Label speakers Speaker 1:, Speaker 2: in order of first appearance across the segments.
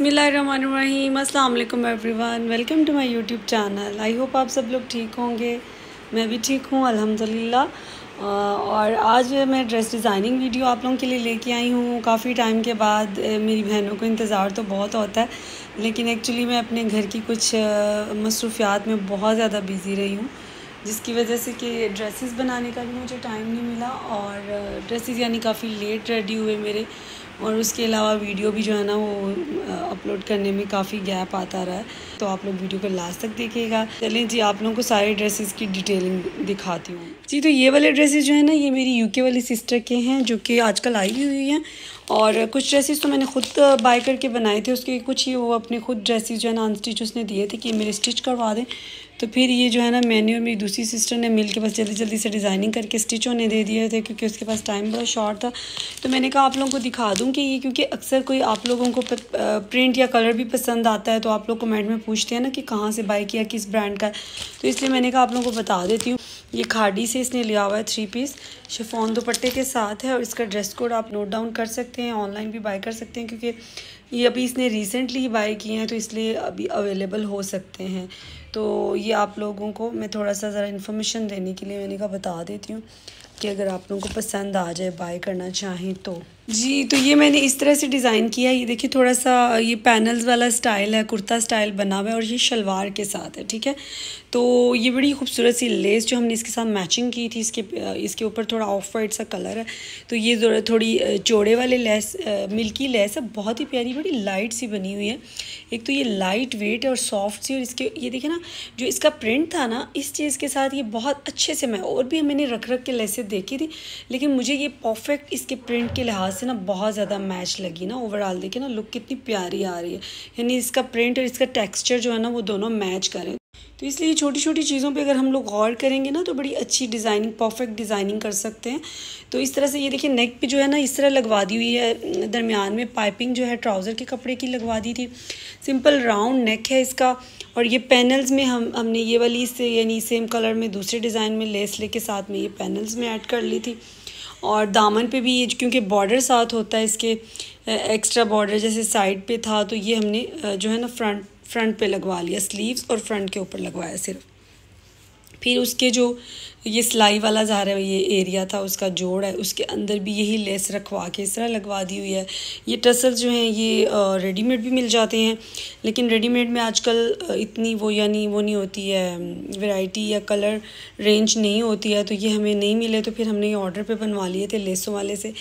Speaker 1: बिसमीम अल्लाम everyone welcome to my YouTube channel I hope आप सब लोग ठीक होंगे मैं भी ठीक हूँ अल्हम्दुलिल्लाह और आज मैं ड्रेस डिज़ाइनिंग वीडियो आप लोगों के लिए लेके आई हूँ काफ़ी टाइम के बाद मेरी बहनों को इंतज़ार तो बहुत होता है लेकिन एक्चुअली मैं अपने घर की कुछ मसरूफियात में बहुत ज़्यादा बिज़ी रही हूँ जिसकी वजह से कि ड्रेसेस बनाने का भी मुझे टाइम नहीं मिला और ड्रेसेस यानी काफ़ी लेट रेडी हुए मेरे और उसके अलावा वीडियो भी जो है ना वो अपलोड करने में काफ़ी गैप आता रहा है तो आप लोग वीडियो को लास्ट तक देखिएगा चलिए जी आप लोगों को सारे ड्रेसेस की डिटेलिंग दिखाती हूँ जी तो ये वाले ड्रेसेस जो है ना ये मेरी यूके वाली सिस्टर के हैं जो कि आजकल आई हुई हैं और कुछ ड्रेसेस तो मैंने खुद बाय करके बनाए थे उसके कुछ ही वो अपने खुद ड्रेसेस जो है ना अनस्टिच उसने दिए थे कि मेरे स्टिच करवा दें तो फिर ये जो है ना मैंने और मेरी दूसरी सिस्टर ने मिल के बस जल्दी जल्दी से डिज़ाइनिंग करके स्टिच होने दे दिए थे क्योंकि उसके पास टाइम बड़ा शॉर्ट था तो मैंने कहा आप लोगों को दिखा दूँ कि ये क्योंकि अक्सर कोई आप लोगों को प्रिंट या कलर भी पसंद आता है तो आप लोग कमेंट में पूछते हैं ना कि कहाँ से बाई किया किस ब्रांड का तो इसलिए मैंने कहा आप लोगों को बता देती हूँ ये खाड़ी से इसने लिया हुआ है थ्री पीस शिफॉन दुपट्टे के साथ है और इसका ड्रेस कोड आप नोट डाउन कर सकते हैं ऑनलाइन भी बाई कर सकते हैं क्योंकि ये अभी इसने रिसेंटली ही बाई किए हैं तो इसलिए अभी अवेलेबल हो सकते हैं तो ये आप लोगों को मैं थोड़ा सा ज़रा इन्फॉर्मेशन देने के लिए मैंने कहा बता देती हूँ कि अगर आप लोगों को पसंद आ जाए बाय करना चाहें तो जी तो ये मैंने इस तरह से डिज़ाइन किया है ये देखिए थोड़ा सा ये पैनल्स वाला स्टाइल है कुर्ता स्टाइल बना हुआ है और ये शलवार के साथ है ठीक है तो ये बड़ी खूबसूरत सी लेस जो हमने इसके साथ मैचिंग की थी इसके इसके ऊपर थोड़ा ऑफ वाइट सा कलर है तो ये थोड़ी चौड़े वाले लेस मिल्की लेस है बहुत ही प्यारी बड़ी लाइट सी बनी हुई है एक तो ये लाइट वेट है और सॉफ्ट सी और इसके ये देखिए ना जो इसका प्रिंट था ना इस चीज़ के साथ ये बहुत अच्छे से मैं और भी मैंने रख रख के लेसेस देखी थी लेकिन मुझे ये परफेक्ट इसके प्रिंट के लिहाज से ना बहुत ज़्यादा मैच लगी ना ओवरऑल देखिए ना लुक कितनी प्यारी आ रही है यानी इसका प्रिंट और इसका टेक्सचर जो है ना वो दोनों मैच करें तो इसलिए छोटी छोटी चीज़ों पे अगर हम लोग गौर करेंगे ना तो बड़ी अच्छी डिज़ाइनिंग परफेक्ट डिज़ाइनिंग कर सकते हैं तो इस तरह से ये देखिए नेक पे जो है ना इस तरह लगवा दी हुई है दरमियान में पाइपिंग जो है ट्राउज़र के कपड़े की लगवा दी थी सिंपल राउंड नेक है इसका और ये पैनल्स में हम हमने ये वाली से यानी सेम कलर में दूसरे डिज़ाइन में लेस लेके साथ में ये पैनल्स में ऐड कर ली थी और दामन पे भी ये क्योंकि बॉर्डर साथ होता है इसके एक्स्ट्रा बॉर्डर जैसे साइड पे था तो ये हमने जो है ना फ्रंट फ्रंट पे लगवा लिया स्लीव्स और फ्रंट के ऊपर लगवाया सिर्फ फिर उसके जो ये सिलाई वाला रहा है ये एरिया था उसका जोड़ है उसके अंदर भी यही लेस रखवा के इस तरह लगवा दी हुई है ये टसल जो हैं ये रेडीमेड भी मिल जाते हैं लेकिन रेडीमेड में आजकल इतनी वो यानी वो नहीं होती है वैरायटी या कलर रेंज नहीं होती है तो ये हमें नहीं मिले तो फिर हमने ये ऑर्डर पर बनवा लिए थे लेसों वाले से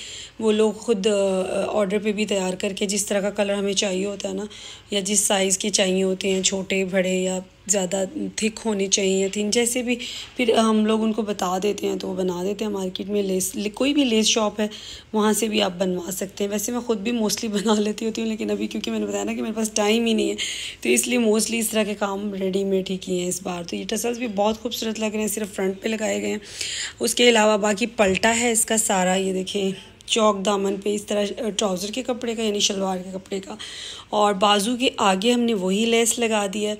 Speaker 1: वो लोग ख़ुद ऑर्डर पर भी तैयार करके जिस तरह का कलर हमें चाहिए होता है ना या जिस साइज़ के चाहिए होते हैं छोटे बड़े या ज़्यादा थिक होनी चाहिए थी जैसे भी फिर हम लोग उनको बता देते हैं तो वो बना देते हैं मार्केट में लेस कोई भी लेस शॉप है वहाँ से भी आप बनवा सकते हैं वैसे मैं ख़ुद भी मोस्टली बना लेती होती हूँ लेकिन अभी क्योंकि मैंने बताया ना कि मेरे पास टाइम ही नहीं है तो इसलिए मोस्टली इस तरह के काम रेडीमेड ही किए हैं इस बार तो ये टसल्स भी बहुत खूबसूरत लग रहे हैं सिर्फ फ्रंट पर लगाए गए हैं उसके अलावा बाकी पलटा है इसका सारा ये देखें चौक दामन पे इस तरह ट्राउज़र के कपड़े का यानी शलवार के कपड़े का और बाजू के आगे हमने वही लेस लगा दी है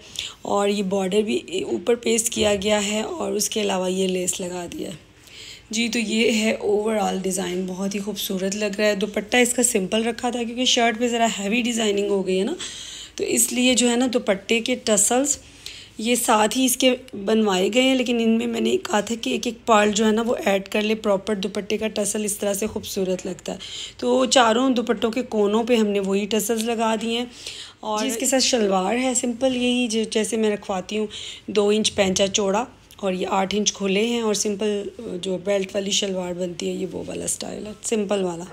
Speaker 1: और ये बॉर्डर भी ऊपर पेस्ट किया गया है और उसके अलावा ये लेस लगा दिया है जी तो ये है ओवरऑल डिज़ाइन बहुत ही खूबसूरत लग रहा है दुपट्टा इसका सिंपल रखा था क्योंकि शर्ट पर ज़रा हैवी डिज़ाइनिंग हो गई है ना तो इसलिए जो है ना दुपट्टे के टसल्स ये साथ ही इसके बनवाए गए हैं लेकिन इनमें मैंने कहा था कि एक एक पार्ट जो है ना वो ऐड कर ले प्रॉपर दुपट्टे का टसल इस तरह से खूबसूरत लगता है तो चारों दुपट्टों के कोनों पे हमने वही टसल्स लगा दिए हैं और इसके साथ शलवार है सिंपल यही जैसे मैं रखवाती हूँ दो इंच पैंचा चौड़ा और ये आठ इंच खुले हैं और सिंपल जो बेल्ट वाली शलवार बनती है ये वो वाला स्टाइल है सिंपल वाला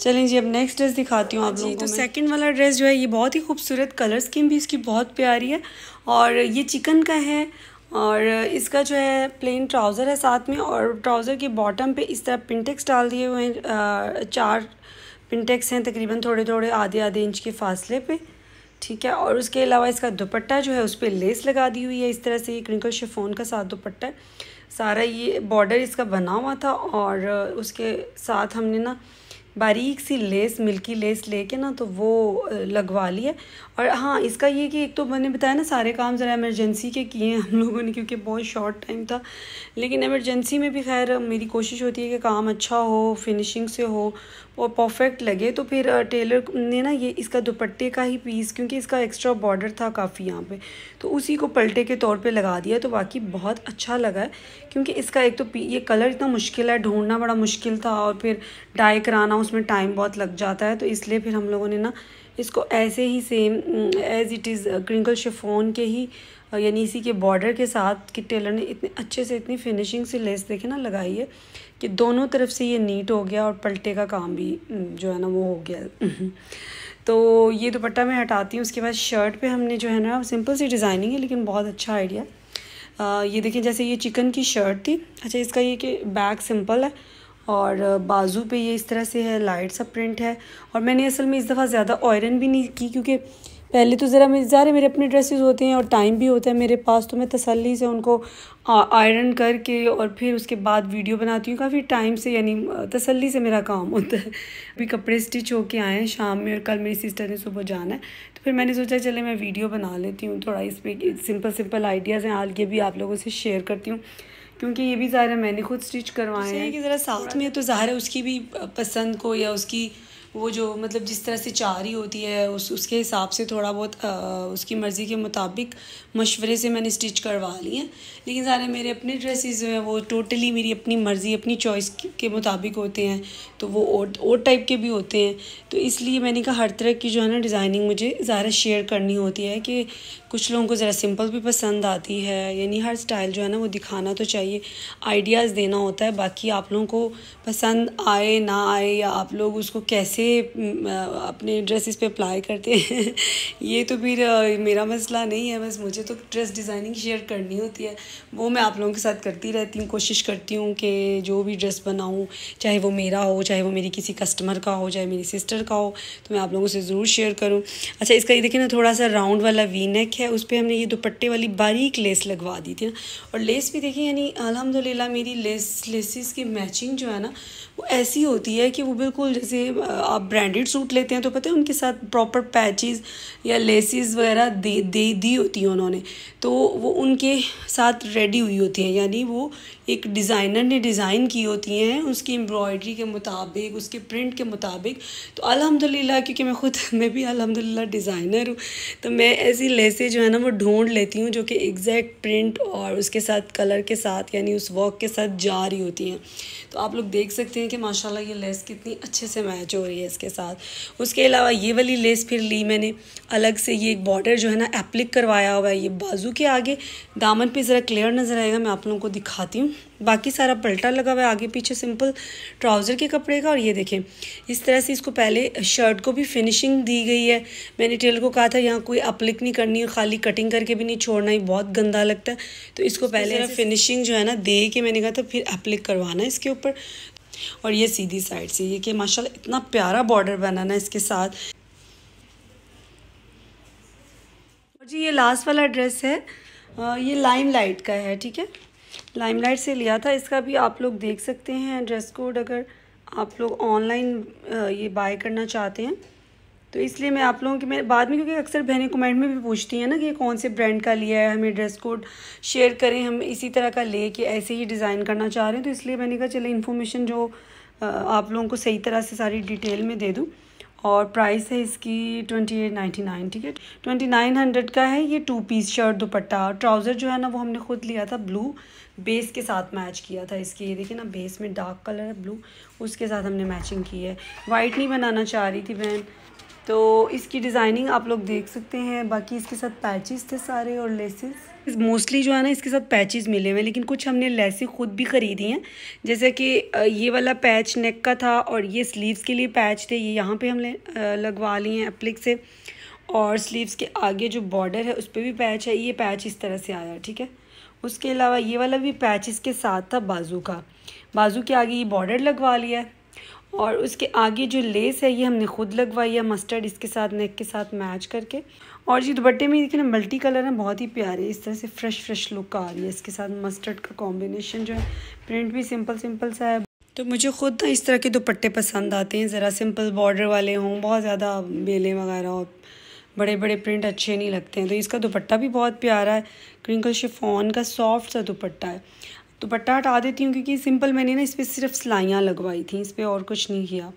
Speaker 1: चलें जी अब नेक्स्ट ड्रेस दिखाती हूँ आप जी तो सेकंड वाला ड्रेस जो है ये बहुत ही खूबसूरत कलर स्कीम भी इसकी बहुत प्यारी है और ये चिकन का है और इसका जो है प्लेन ट्राउज़र है साथ में और ट्राउज़र के बॉटम पे इस तरह पिंटेक्स डाल दिए हुए हैं चार पिंटेक्स हैं तकरीबन थोड़े थोड़े आधे आधे इंच के फासले पर ठीक है और उसके अलावा इसका दुपट्टा जो है उस पर लेस लगा दी हुई है इस तरह से ये क्रिंकल शिफोन का साथ दुपट्टा है सारा ये बॉर्डर इसका बना हुआ था और उसके साथ हमने ना बारीक सी लेस मिल्की लेस लेके ना तो वो लगवा ली है और हाँ इसका ये कि एक तो मैंने बताया ना सारे काम ज़रा इमरजेंसी के किए हैं हम लोगों ने क्योंकि बहुत शॉर्ट टाइम था लेकिन एमरजेंसी में भी खैर मेरी कोशिश होती है कि काम अच्छा हो फिनिशिंग से हो और परफेक्ट लगे तो फिर टेलर ने ना ये इसका दुपट्टे का ही पीस क्योंकि इसका एक्स्ट्रा बॉर्डर था काफ़ी यहाँ पे तो उसी को पलटे के तौर पे लगा दिया तो बाकी बहुत अच्छा लगा है क्योंकि इसका एक तो ये कलर इतना मुश्किल है ढूंढना बड़ा मुश्किल था और फिर डाई कराना उसमें टाइम बहुत लग जाता है तो इसलिए फिर हम लोगों ने ना इसको ऐसे ही same as it is crinkle chiffon के ही यानी इसी के बॉर्डर के साथ कि टेलर ने इतने अच्छे से इतनी फिनिशिंग से लेस देखे ना लगाई है कि दोनों तरफ से ये नीट हो गया और पलटे का काम भी जो है ना वो हो गया हम्म। तो ये दुपट्टा मैं हटाती हूँ उसके बाद शर्ट पे हमने जो है ना सिंपल सी डिज़ाइनिंग है लेकिन बहुत अच्छा आइडिया ये देखें जैसे ये चिकन की शर्ट थी अच्छा इसका ये कि बैक सिंपल है और बाजू पे ये इस तरह से है लाइट सा प्रिंट है और मैंने असल में इस दफ़ा ज़्यादा ऑयरन भी नहीं की क्योंकि पहले तो ज़रा मेरे ज़्यादा मेरे अपने ड्रेसेस होते हैं और टाइम भी होता है मेरे पास तो मैं तसल्ली से उनको आयरन करके और फिर उसके बाद वीडियो बनाती हूँ काफ़ी टाइम से यानी तसल्ली से मेरा काम होता है अभी कपड़े स्टिच होके आए हैं शाम में और कल मेरी सिस्टर ने सुबह जाना है तो फिर मैंने सोचा चले मैं वीडियो बना लेती हूँ थोड़ा इस पर सिंपल सिंपल आइडियाज़ हैं के भी आप लोगों से शेयर करती हूँ क्योंकि ये भी ज़ाहिर है मैंने खुद स्टिच करवाए हैं कि ज़रा साथ में तो ज़ाहिर है उसकी भी पसंद को या उसकी वो जो मतलब जिस तरह से चाह रही होती है उस उसके हिसाब से थोड़ा बहुत आ, उसकी मर्ज़ी के मुताबिक मशवरे से मैंने स्टिच करवा ली हैं लेकिन सारे मेरे अपने ड्रेसेस जो हैं वो टोटली मेरी अपनी मर्ज़ी अपनी चॉइस के मुताबिक होते हैं तो वो और और टाइप के भी होते हैं तो इसलिए मैंने कहा हर तरह की जो है ना डिज़ाइनिंग मुझे ज़्यादा शेयर करनी होती है कि कुछ लोगों को ज़रा सिंपल भी पसंद आती है यानी हर स्टाइल जो है ना वो दिखाना तो चाहिए आइडियाज़ देना होता है बाकी आप लोगों को पसंद आए ना आए या आप लोग उसको कैसे अपने ड्रेसेस पे अप्लाई करते हैं ये तो फिर मेरा मसला नहीं है बस मुझे तो ड्रेस डिज़ाइनिंग शेयर करनी होती है वो मैं आप लोगों के साथ करती रहती हूँ कोशिश करती हूँ कि जो भी ड्रेस बनाऊँ चाहे वो मेरा हो चाहे वो मेरी किसी कस्टमर का हो चाहे मेरी सिस्टर का हो तो मैं आप लोगों से ज़रूर शेयर करूँ अच्छा इसका ये देखिए ना थोड़ा सा राउंड वाला वी नेक है उस पर हमने ये दुपट्टे वाली बारीक लेस लगवा दी थी ना और लेस भी देखिए यानी अलहमदिल्ला मेरी लेस लेसिस की मैचिंग जो है ना वो ऐसी होती है कि वो बिल्कुल जैसे आप ब्रांडेड सूट लेते हैं तो पता है उनके साथ प्रॉपर पैचेज या लेसिस वगैरह दे दे दी होती हैं उन्होंने तो वो उनके साथ रेडी हुई होती हैं यानी वो एक डिज़ाइनर ने डिज़ाइन की होती हैं उसकी एम्ब्रॉयडरी के मुताबिक उसके प्रिंट के मुताबिक तो अलहमदिल्ला क्योंकि मैं ख़ुद मैं भी अलहमदिल्ला डिज़ाइनर हूँ तो मैं ऐसी लेसें चीज़ें जो है ना वो ढूंढ लेती हूँ जो कि एग्जैक्ट प्रिंट और उसके साथ कलर के साथ यानी उस वर्क के साथ जा रही होती हैं तो आप लोग देख सकते हैं कि माशाल्लाह ये लेस कितनी अच्छे से मैच हो रही है इसके साथ उसके अलावा ये वाली लेस फिर ली मैंने अलग से ये एक बॉर्डर जो है ना एप्लिक करवाया हुआ है ये बाजू के आगे दामन पर ज़रा क्लियर नज़र आएगा मैं आप लोगों को दिखाती हूँ बाकी सारा पलटा लगा हुआ है आगे पीछे सिंपल ट्राउज़र के कपड़े का और ये देखें इस तरह से इसको पहले शर्ट को भी फिनिशिंग दी गई है मैंने टेलर को कहा था यहाँ कोई अप्लिक नहीं करनी है खाली कटिंग करके भी नहीं छोड़ना ही बहुत गंदा लगता है तो इसको पहले फिनिशिंग जो है ना दे के मैंने कहा था फिर अप्लिक करवाना है इसके ऊपर और ये सीधी साइड से ये कि माशा इतना प्यारा बॉर्डर बनाना है इसके साथ जी ये लास्ट वाला ड्रेस है ये लाइम लाइट का है ठीक है लाइमलाइट से लिया था इसका भी आप लोग देख सकते हैं ड्रेस कोड अगर आप लोग ऑनलाइन ये बाय करना चाहते हैं तो इसलिए मैं आप लोगों की मैं बाद में क्योंकि अक्सर बहनें कमेंट में भी पूछती हैं ना कि कौन से ब्रांड का लिया है हमें ड्रेस कोड शेयर करें हम इसी तरह का ले कि ऐसे ही डिज़ाइन करना चाह रहे हैं तो इसलिए मैंने कहा चले इन्फॉर्मेशन जो आप लोगों को सही तरह से सारी डिटेल में दे दूँ और प्राइस है इसकी ट्वेंटी एट नाइन्टी नाइन ठीक है ट्वेंटी नाइन हंड्रेड का है ये two piece shirt dupatta trouser जो है ना वो हमने खुद लिया था ब्लू बेस के साथ मैच किया था इसकी ये देखिए ना बेस में डार्क कलर है ब्लू उसके साथ हमने मैचिंग की है वाइट नहीं बनाना चाह रही थी बहन तो इसकी डिज़ाइनिंग आप लोग देख सकते हैं बाकी इसके साथ पैचेस थे सारे और लेसेस मोस्टली जो है ना इसके साथ पैचेस मिले हुए हैं लेकिन कुछ हमने लेसें खुद भी ख़रीदी हैं जैसे कि ये वाला पैच नेक का था और ये स्लीव्स के लिए पैच थे ये यहाँ पे हमने लगवा लिए हैं एप्लिक से और स्लीव्स के आगे जो बॉर्डर है उस पर भी पैच है ये पैच इस तरह से आया ठीक है उसके अलावा ये वाला भी पैच इसके साथ था बाजू का बाजू के आगे ये बॉर्डर लगवा लिया है और उसके आगे जो लेस है ये हमने खुद लगवाई है मस्टर्ड इसके साथ नेक के साथ मैच करके और ये दुपट्टे में देखिए ना मल्टी कलर है बहुत ही प्यारे इस तरह से फ्रेश फ्रेश लुक आ रही है इसके साथ मस्टर्ड का कॉम्बिनेशन जो है प्रिंट भी सिंपल सिंपल सा है तो मुझे ख़ुद इस तरह के दुपट्टे पसंद आते हैं ज़रा सिंपल बॉर्डर वाले हों बहुत ज़्यादा बेले वगैरह और बड़े बड़े प्रिंट अच्छे नहीं लगते हैं तो इसका दुपट्टा भी बहुत प्यारा है क्रिंकल शिफॉन का सॉफ्ट सा दुपट्टा है दुपट्टा तो हटा देती हूँ क्योंकि सिंपल मैंने ना इस पर सिर्फ सिलाइयाँ लगवाई थी इस पर और कुछ नहीं किया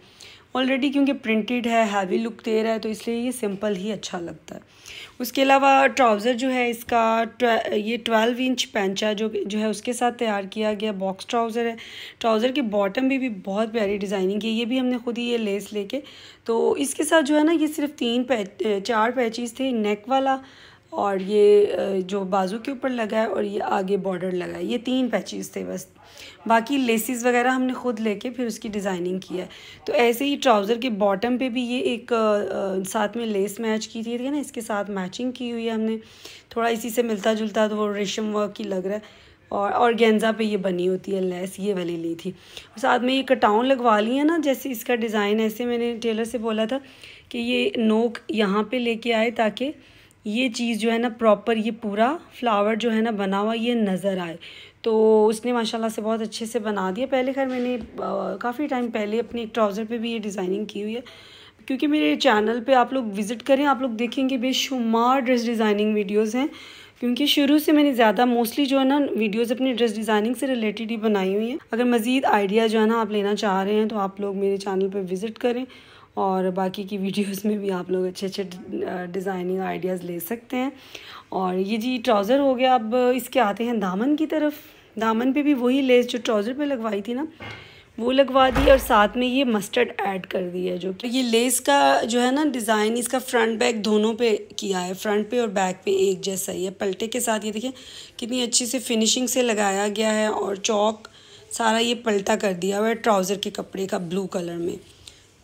Speaker 1: ऑलरेडी क्योंकि प्रिंटेड है हैवी लुक दे रहा है तो इसलिए ये सिंपल ही अच्छा लगता है उसके अलावा ट्राउज़र जो है इसका ट्वे, ये ट्वेल्व इंच पैंचा जो जो है उसके साथ तैयार किया गया बॉक्स ट्राउज़र है ट्राउज़र के बॉटम भी भी बहुत प्यारी डिज़ाइनिंग की ये भी हमने खुद ही ये लेस लेके तो इसके साथ जो है ना ये सिर्फ तीन पै चार पैचेज़ थे नेक वाला और ये जो बाजू के ऊपर लगा है और ये आगे बॉर्डर लगा है ये तीन पैचेस थे बस बाकी लेसिस वगैरह हमने ख़ुद लेके फिर उसकी डिज़ाइनिंग की है तो ऐसे ही ट्राउज़र के बॉटम पे भी ये एक आ, साथ में लेस मैच की थी ना इसके साथ मैचिंग की हुई है हमने थोड़ा इसी से मिलता जुलता तो वो रेशम वर्क ही लग रहा है और और गेंजा पे ये बनी होती है लेस ये वाली ली थी साथ में ये कटाउन लगवा ली है ना जैसे इसका डिज़ाइन ऐसे मैंने टेलर से बोला था कि ये नोक यहाँ पे लेके आए ताकि ये चीज़ जो है ना प्रॉपर ये पूरा फ्लावर जो है ना बना हुआ ये नज़र आए तो उसने माशाल्लाह से बहुत अच्छे से बना दिया पहले खैर मैंने काफ़ी टाइम पहले अपने एक ट्राउज़र पे भी ये डिज़ाइनिंग की हुई है क्योंकि मेरे चैनल पे आप लोग विज़िट करें आप लोग देखेंगे बेशुमार ड्रेस डिज़ाइनिंग वीडियोज़ हैं क्योंकि शुरू से मैंने ज़्यादा मोस्टली जो है ना वीडियोज़ अपनी ड्रेस डिज़ाइनिंग से रिलेटेड ही बनाई हुई हैं अगर मज़ीद आइडिया जो है ना आप लेना चाह रहे हैं तो आप लोग मेरे चैनल पर विज़िट करें और बाकी की वीडियोस में भी आप लोग अच्छे अच्छे डिज़ाइनिंग आइडियाज़ ले सकते हैं और ये जी ट्राउज़र हो गया अब इसके आते हैं दामन की तरफ दामन पे भी वही लेस जो ट्राउज़र पे लगवाई थी ना वो लगवा दी और साथ में ये मस्टर्ड ऐड कर दिया जो कि ये लेस का जो है ना डिज़ाइन इसका फ्रंट बैक दोनों पे किया है फ्रंट पे और बैक पे एक जैसा ही है पलटे के साथ ये देखिए कितनी अच्छी से फिनिशिंग से लगाया गया है और चौक सारा ये पलटा कर दिया हुआ है ट्राउज़र के कपड़े का ब्लू कलर में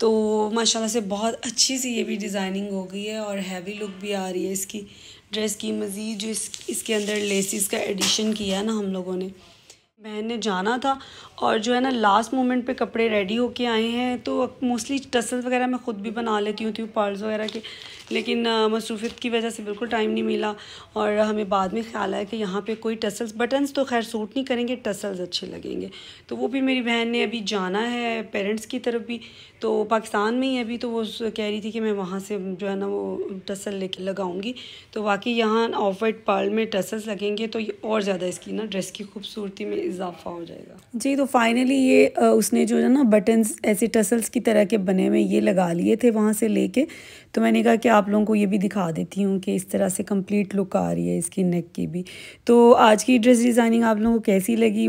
Speaker 1: तो माशाल्लाह से बहुत अच्छी सी ये भी डिज़ाइनिंग हो गई है और हैवी लुक भी आ रही है इसकी ड्रेस की मज़ीद जो इस इसके अंदर लेसिस का एडिशन किया ना हम लोगों ने बहन ने जाना था और जो है ना लास्ट मोमेंट पे कपड़े रेडी होके आए हैं तो मोस्टली टसल्स वगैरह मैं ख़ुद भी बना लेती हूँ थी पार्ल्स वगैरह के लेकिन मसरूफियत की वजह से बिल्कुल टाइम नहीं मिला और हमें बाद में ख्याल आया कि यहाँ पे कोई टसल्स बटन्स तो खैर सूट नहीं करेंगे टसल्स अच्छे लगेंगे तो वो भी मेरी बहन ने अभी जाना है पेरेंट्स की तरफ भी तो पाकिस्तान में ही अभी तो वो कह रही थी कि मैं वहाँ से जो है ना वो टसल ले लगाऊँगी तो बाकी यहाँ ऑफ वाइट पार्ल में टसल्स लगेंगे तो और ज़्यादा इसकी ना ड्रेस की खूबसूरती में इजाफा हो जाएगा जी तो फाइनली ये उसने जो है ना बटन्स ऐसे टसल्स की तरह के बने हुए ये लगा लिए थे वहाँ से लेके तो मैंने कहा कि आप लोगों को ये भी दिखा देती हूँ कि इस तरह से कंप्लीट लुक आ रही है इसकी नेक की भी तो आज की ड्रेस डिज़ाइनिंग आप लोगों को कैसी लगी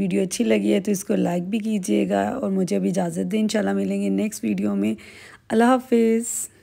Speaker 1: वीडियो अच्छी लगी है तो इसको लाइक भी कीजिएगा और मुझे अभी इजाज़त दें इंशाल्लाह मिलेंगे नेक्स्ट वीडियो में अल्लाह हाफिज़